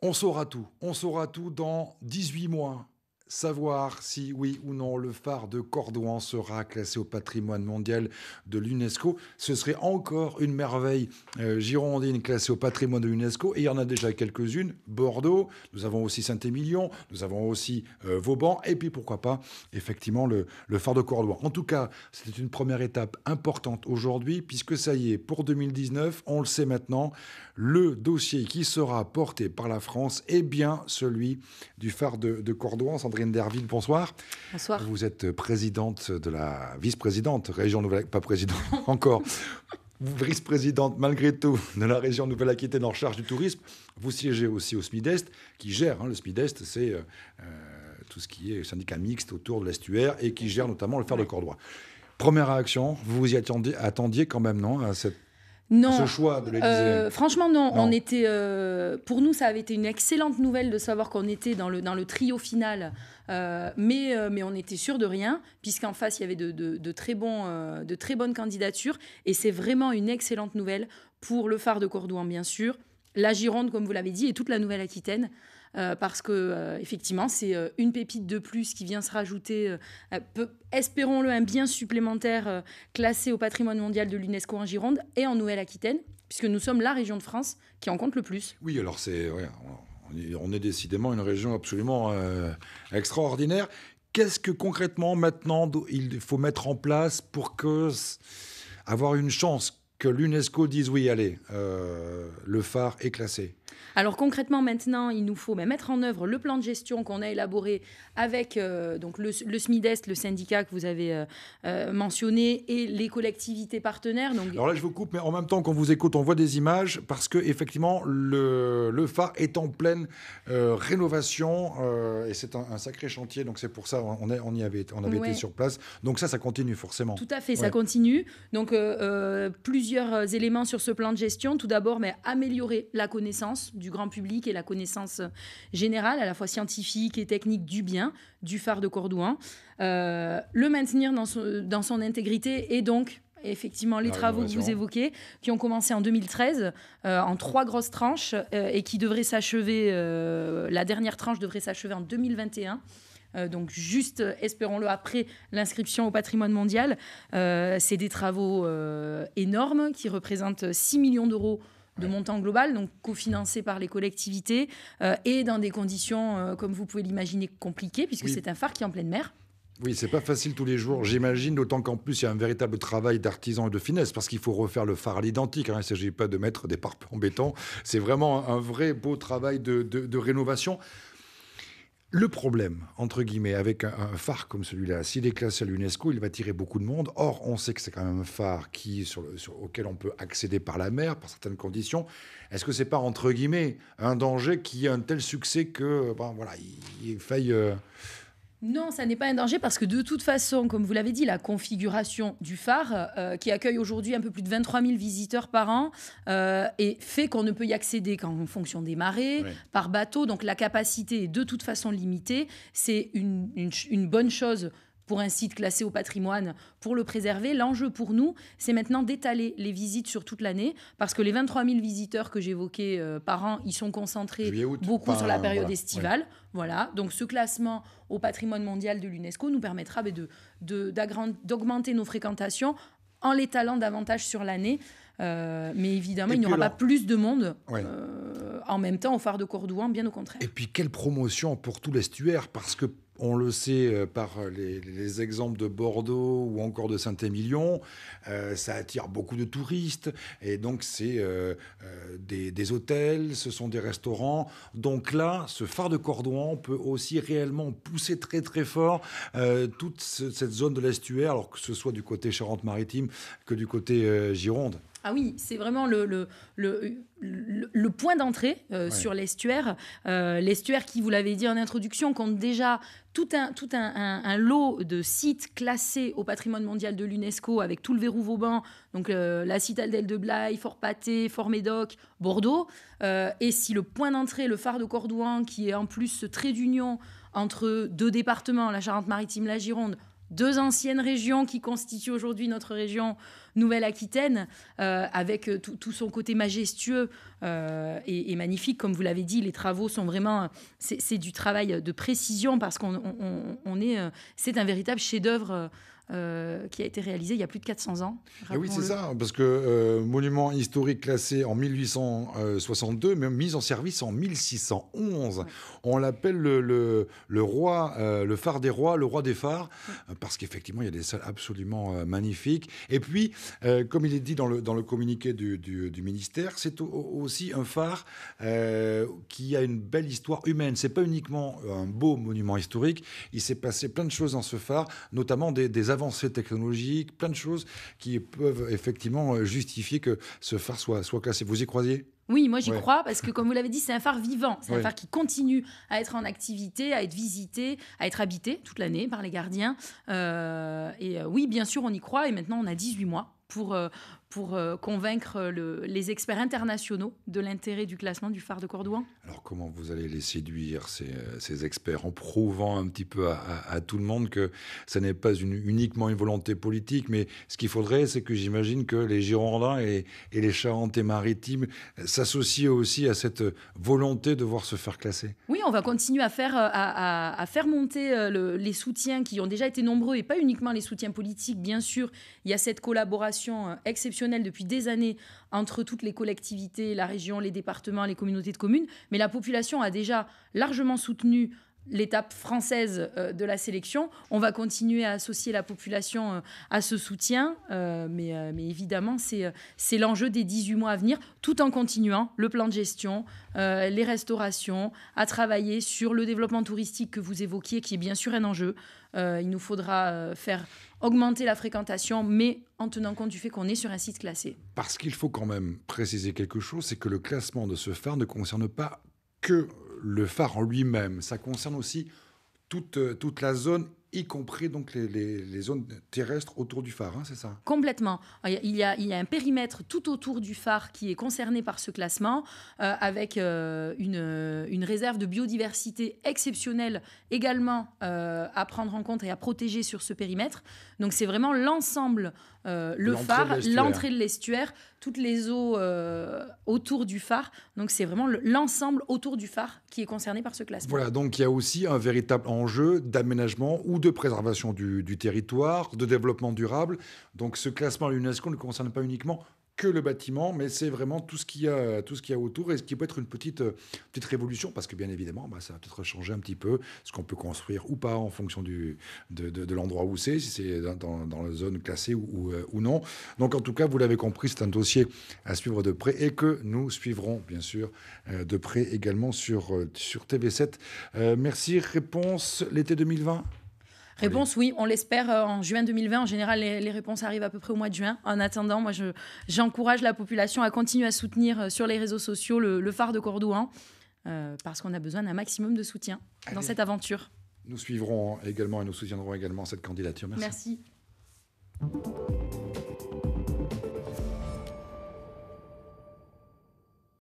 On saura tout. On saura tout dans 18 mois. Savoir si oui ou non le phare de Cordouan sera classé au patrimoine mondial de l'UNESCO, ce serait encore une merveille euh, girondine classée au patrimoine de l'UNESCO. Et il y en a déjà quelques-unes. Bordeaux, nous avons aussi Saint-Émilion, nous avons aussi euh, Vauban, et puis pourquoi pas effectivement le, phare de Cordouan. En tout cas, c'était une première étape importante aujourd'hui, puisque ça y est, pour 2019, on le sait maintenant, le dossier qui sera porté par la France est bien celui du phare de, de Cordouan. Sandrine Derville, bonsoir. Bonsoir. Vous êtes présidente de la vice-présidente, région nouvelle pas présidente encore, vice-présidente malgré tout de la région Nouvelle-Aquitaine en charge du tourisme. Vous siégez aussi au SMIDEST, qui gère, hein, le SMIDEST, c'est euh, euh, tout ce qui est syndicat mixte autour de l'estuaire et qui gère notamment le fer de Cordroy. Première réaction, vous vous y attendiez, attendiez quand même, non, à cette non, choix euh, Franchement, non. On était, euh, pour nous, ça avait été une excellente nouvelle de savoir qu'on était dans le, dans le trio final. Euh, mais, mais on était sûr de rien, puisqu'en face, il y avait de, très bons, de très bonnes candidatures. Et c'est vraiment une excellente nouvelle pour le phare de Cordouan, hein, bien sûr, la Gironde, comme vous l'avez dit, et toute la Nouvelle-Aquitaine. Euh, parce que euh, effectivement c'est euh, une pépite de plus qui vient se rajouter, espérons-le, un bien supplémentaire classé au patrimoine mondial de l'UNESCO en Gironde et en Nouvelle-Aquitaine, puisque nous sommes la région de France qui en compte le plus. Oui, alors c'est, on, est décidément une région absolument extraordinaire. Qu'est-ce que concrètement maintenant il faut mettre en place pour que avoir une chance que l'UNESCO dise oui, allez, euh, le phare est classé. Alors concrètement, maintenant, il nous faut ben, mettre en œuvre le plan de gestion qu'on a élaboré avec euh, donc le, le, SMIDEST, le syndicat que vous avez euh, euh, mentionné, et les collectivités partenaires. Donc... Alors là, je vous coupe, mais en même temps qu'on vous écoute, on voit des images parce que effectivement, le, le phare est en pleine rénovation et c'est un, sacré chantier. Donc c'est pour ça on, on y avait, on avait été sur place. Donc ça, ça continue forcément. Tout à fait, ça continue. Donc plusieurs éléments sur ce plan de gestion. Tout d'abord, mais améliorer la connaissance du grand public et la connaissance générale, à la fois scientifique et technique du bien, du phare de Cordouan, euh, le maintenir dans son, intégrité et donc effectivement les travaux que vous évoquez, qui ont commencé en 2013 euh, en trois grosses tranches euh, et qui devraient s'achever, la dernière tranche devrait s'achever en 2021. donc juste, espérons-le, après l'inscription au patrimoine mondial, c'est des travaux énormes qui représentent 6 millions d'euros de montant global, donc cofinancé par les collectivités euh, et dans des conditions, euh, comme vous pouvez l'imaginer, compliquées, puisque c'est un phare qui est en pleine mer. Oui, c'est pas facile tous les jours, j'imagine, d'autant qu'en plus, il y a un véritable travail d'artisan et de finesse, parce qu'il faut refaire le phare à l'identique. Hein. Il ne s'agit pas de mettre des parpes en béton. C'est vraiment un vrai beau travail de, de rénovation. Le problème, entre guillemets, avec un, phare comme celui-là, s'il est classé à l'UNESCO, il va tirer beaucoup de monde. Or, on sait que c'est quand même un phare qui, sur le, auquel on peut accéder par la mer, par certaines conditions. Est-ce que c'est pas, entre guillemets, un danger qui a un tel succès que, ben voilà, il, faille... Euh, non, ça n'est pas un danger parce que de toute façon, comme vous l'avez dit, la configuration du phare, euh, qui accueille aujourd'hui un peu plus de 23 000 visiteurs par an, et euh, fait qu'on ne peut y accéder qu'en fonction des marées, par bateau. Donc la capacité est de toute façon limitée. C'est une bonne chose pour un site classé au patrimoine, pour le préserver. L'enjeu pour nous, c'est maintenant d'étaler les visites sur toute l'année, parce que les 23 000 visiteurs que j'évoquais euh, par an, ils sont concentrés beaucoup sur la période estivale. Voilà, donc ce classement au patrimoine mondial de l'UNESCO nous permettra bah, d'augmenter de, nos fréquentations en l'étalant davantage sur l'année. Euh, mais évidemment, il n'y aura pas plus de monde euh, en même temps au phare de Cordouan, hein, bien au contraire. Et puis, quelle promotion pour tout l'estuaire, parce que on le sait euh, par euh, les, exemples de Bordeaux ou encore de Saint-Émilion, euh, ça attire beaucoup de touristes et donc c'est des, hôtels, ce sont des restaurants. Donc là, ce phare de Cordouan peut aussi réellement pousser très très fort toute cette zone de l'estuaire, alors que ce soit du côté Charente-Maritime que du côté Gironde. Ah oui, c'est vraiment le, le, point d'entrée sur l'estuaire. l'estuaire qui, vous l'avez dit en introduction, compte déjà tout un, tout un, lot de sites classés au patrimoine mondial de l'UNESCO avec tout le verrou vauban, donc euh, la citadelle de Blaye, Fort Paté Fort Médoc, Bordeaux. Euh, et si le point d'entrée, le phare de Cordouan, qui est en plus ce trait d'union entre deux départements, la Charente-Maritime, la Gironde, deux anciennes régions qui constituent aujourd'hui notre région Nouvelle-Aquitaine, euh, avec euh, tout, son côté majestueux euh, et, magnifique. Comme vous l'avez dit, les travaux sont vraiment, c'est du travail de précision parce qu'on est, c'est un véritable chef-d'œuvre euh, qui a été réalisé il y a plus de 400 ans. Ah oui, c'est ça, parce que euh, monument historique classé en 1862, mais mis en service en 1611. On l'appelle le, le, roi, euh, le phare des rois, le roi des phares, parce qu'effectivement, il y a des salles absolument magnifiques. Et puis, comme il est dit dans le, dans le communiqué du, ministère, c'est aussi un phare qui a une belle histoire humaine. C'est pas uniquement un beau monument historique, il s'est passé plein de choses dans ce phare, notamment des, des avancées technologiques, plein de choses qui peuvent effectivement euh, justifier que ce phare soit, soit classé. Vous y croyez oui, moi j'y crois parce que comme vous l'avez dit, c'est un phare vivant, c'est un phare qui continue à être en activité, à être visité, à être habité toute l'année par les gardiens. Euh, et euh, oui, bien sûr, on y croit et maintenant on a 18 mois pour, pour euh, convaincre euh, les experts internationaux de l'intérêt du classement du phare de Cordouan Alors comment vous allez les séduire, euh, ces, experts, en prouvant un petit peu à, tout le monde que ce n'est pas une, uniquement une volonté politique, mais ce qu'il faudrait, c'est que j'imagine que les Girondins et, et les Charentais-Maritimes s'associent aussi à cette volonté de voir se faire classer. Oui, on va continuer à faire, à, faire monter les soutiens qui ont déjà été nombreux, et pas uniquement les soutiens politiques, bien sûr. Il y a cette collaboration exceptionnelle depuis des années entre toutes les collectivités, la région, les départements, les communautés de communes, mais la population a déjà largement soutenu l'étape française euh, de la sélection. On va continuer à associer la population euh, à ce soutien, euh, mais, mais évidemment, c'est l'enjeu des 18 mois à venir, tout en continuant le plan de gestion, les restaurations, à travailler sur le développement touristique que vous évoquiez, qui est bien sûr un enjeu. il nous faudra faire augmenter la fréquentation, mais en tenant compte du fait qu'on est sur un site classé. Parce qu'il faut quand même préciser quelque chose, c'est que le classement de ce phare ne concerne pas que le phare en lui-même. Ça concerne aussi toute, euh, toute la zone y compris donc les, zones terrestres autour du phare, hein, c'est ça Complètement. Il y, a, il y, un périmètre tout autour du phare qui est concerné par ce classement, euh, avec euh, une, réserve de biodiversité exceptionnelle également à prendre en compte et à protéger sur ce périmètre. Donc c'est vraiment l'ensemble euh, le phare, l'entrée de l'estuaire, toutes les eaux euh, autour du phare. Donc c'est vraiment l'ensemble autour du phare qui est concerné par ce classement. Voilà, donc il y a aussi un véritable enjeu d'aménagement ou de préservation du, du territoire, de développement durable. Donc ce classement à l'UNESCO ne concerne pas uniquement que le bâtiment, mais c'est vraiment tout ce qu'il y a, tout a autour, et ce qui peut être une petite, euh, petite révolution, parce que bien évidemment, bah, ça va peut-être changer un petit peu ce qu'on peut construire ou pas en fonction du, de, de, l'endroit où c'est, si c'est dans, dans, la zone classée ou, euh, ou, non. Donc en tout cas, vous l'avez compris, c'est un dossier à suivre de près et que nous suivrons bien sûr euh, de près également sur, sur TV7. merci. Réponse l'été 2020. Réponse oui, on l'espère euh, en juin 2020. En général, les, réponses arrivent à peu près au mois de juin. En attendant, moi, j'encourage la population à continuer à soutenir euh, sur les réseaux sociaux le, phare de Cordouan, euh, parce qu'on a besoin d'un maximum de soutien dans cette aventure. Nous suivrons également et nous soutiendrons également cette candidature. Merci.